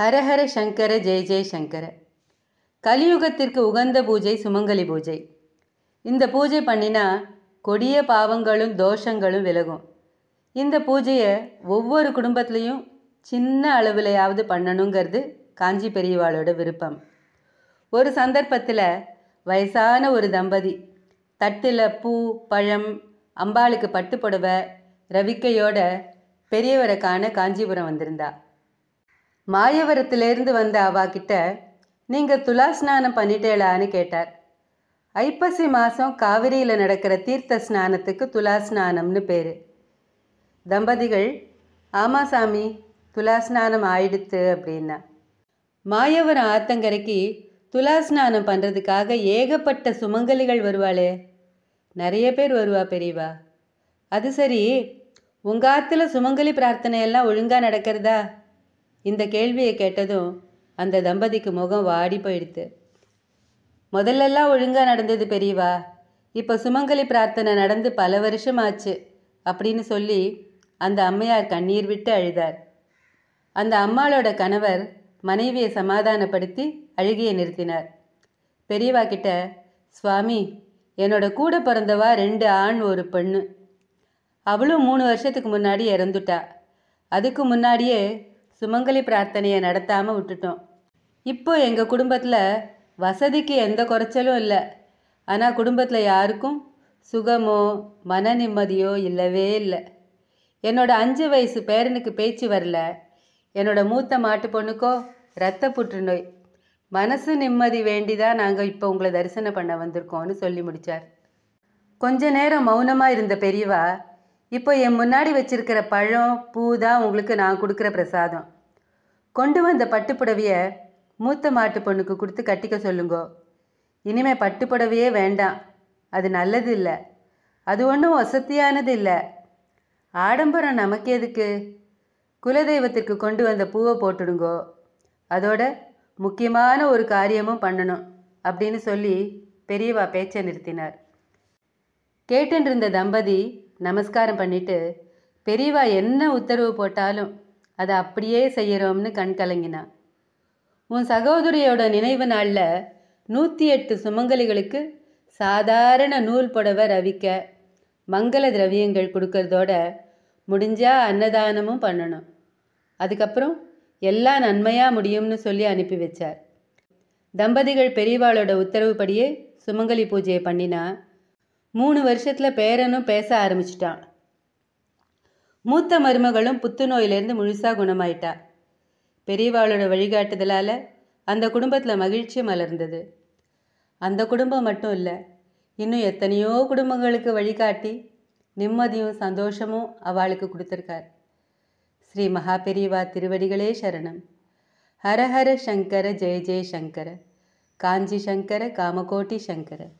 ஹரஹர சங்கர ஜெய் ஜெய் சங்கர கலியுகத்திற்கு உகந்த பூஜை சுமங்கலி பூஜை இந்த பூஜை பண்ணினா கொடிய பாவங்களும் தோஷங்களும் விலகும் இந்த பூஜையை ஒவ்வொரு குடும்பத்திலையும் சின்ன அளவிலையாவது பண்ணணுங்கிறது காஞ்சி பெரியவாளோட விருப்பம் ஒரு சந்தர்ப்பத்தில் வயசான ஒரு தம்பதி தட்டில் பூ பழம் அம்பாளுக்கு பட்டுப்புடவை ரவிக்கையோட பெரியவரை காண காஞ்சிபுரம் வந்திருந்தாள் மாயவரத்திலேருந்து வந்த அவா கிட்ட நீங்கள் துலா ஸ்நானம் பண்ணிட்டேளான்னு கேட்டார் ஐப்பசி மாதம் காவிரியில் நடக்கிற தீர்த்த ஸ்நானத்துக்கு துலா ஸ்நானம்னு பேர் தம்பதிகள் ஆமா சாமி துலா ஸ்நானம் ஆயிடுத்து அப்படின்னா மாயவரம் ஆத்தங்கரைக்கு துலா ஸ்நானம் பண்ணுறதுக்காக ஏகப்பட்ட சுமங்கலிகள் வருவாளே நிறைய பேர் வருவா பெரியவா அது சரி உங்கள் ஆற்றுல சுமங்கலி பிரார்த்தனையெல்லாம் ஒழுங்காக நடக்கிறதா இந்த கேள்வியை கேட்டதும் அந்த தம்பதிக்கு முகம் வாடி போயிடுத்து முதல்லெல்லாம் ஒழுங்காக நடந்தது பெரியவா இப்போ சுமங்கலி பிரார்த்தனை நடந்து பல வருஷம் ஆச்சு அப்படின்னு சொல்லி அந்த அம்மையார் கண்ணீர் விட்டு அழுதார் அந்த அம்மாளோட கணவர் மனைவியை சமாதானப்படுத்தி அழுகிய நிறுத்தினார் பெரியவா கிட்ட சுவாமி என்னோட கூட பிறந்தவா ரெண்டு ஆண் ஒரு பெண்ணு அவளும் மூணு வருஷத்துக்கு முன்னாடி இறந்துட்டா அதுக்கு முன்னாடியே சுமங்கலி பிரார்த்தனையை நடத்தாமல் விட்டுட்டோம் இப்போ எங்கள் குடும்பத்தில் வசதிக்கு எந்த குறைச்சலும் இல்லை ஆனால் குடும்பத்தில் யாருக்கும் சுகமோ மன நிம்மதியோ இல்லவே இல்லை என்னோட அஞ்சு வயசு பேரனுக்கு பேச்சு வரல என்னோட மூத்த மாட்டு பொண்ணுக்கோ இரத்த புற்றுநோய் மனசு நிம்மதி வேண்டிதான் நாங்கள் இப்போ உங்களை தரிசனம் பண்ண வந்திருக்கோம்னு சொல்லி முடித்தார் கொஞ்ச நேரம் மௌனமாக இருந்த பெரியவா இப்போ என் முன்னாடி வச்சிருக்கிற பழம் பூ தான் உங்களுக்கு நான் கொடுக்குற பிரசாதம் கொண்டு வந்த பட்டுப்புடவையை மூத்த மாட்டு பொண்ணுக்கு கொடுத்து கட்டிக்க சொல்லுங்கோ இனிமே பட்டுப்புடவையே வேண்டாம் அது நல்லது இல்லை அது ஒன்றும் வசதியானது இல்லை ஆடம்பரம் நமக்கு எதுக்கு குலதெய்வத்திற்கு கொண்டு வந்த பூவை போட்டுடுங்கோ அதோட முக்கியமான ஒரு காரியமும் பண்ணணும் அப்படின்னு சொல்லி பெரியவா பேச்சை நிறுத்தினார் கேட்டுருந்த தம்பதி நமஸ்காரம் பண்ணிவிட்டு பெரியவா என்ன உத்தரவு போட்டாலும் அதை அப்படியே செய்கிறோம்னு கண் கலங்கினான் உன் சகோதரியோட நினைவு நாளில் நூற்றி எட்டு சுமங்கலிகளுக்கு சாதாரண நூல் புடவை ரவிக்க மங்கள திரவியங்கள் கொடுக்கறதோட முடிஞ்சால் அன்னதானமும் பண்ணணும் அதுக்கப்புறம் எல்லாம் நன்மையாக முடியும்னு சொல்லி அனுப்பி வச்சார் தம்பதிகள் பெரியவாளோட உத்தரவுப்படியே சுமங்கலி பூஜையை பண்ணினா மூணு வருஷத்தில் பேரனும் பேச ஆரம்பிச்சிட்டான் மூத்த மருமகளும் புத்துநோயிலேருந்து முழுசாக குணமாயிட்டா பெரியவாளோட வழிகாட்டுதலால் அந்த குடும்பத்தில் மகிழ்ச்சி மலர்ந்தது அந்த குடும்பம் மட்டும் இல்லை இன்னும் எத்தனையோ குடும்பங்களுக்கு வழிகாட்டி நிம்மதியும் சந்தோஷமும் அவளுக்கு கொடுத்துருக்கார் ஸ்ரீ மகா பெரியவா திருவடிகளே சரணம் ஹரஹர சங்கர ஜெய ஜெய சங்கர காஞ்சி சங்கர காமகோட்டி சங்கர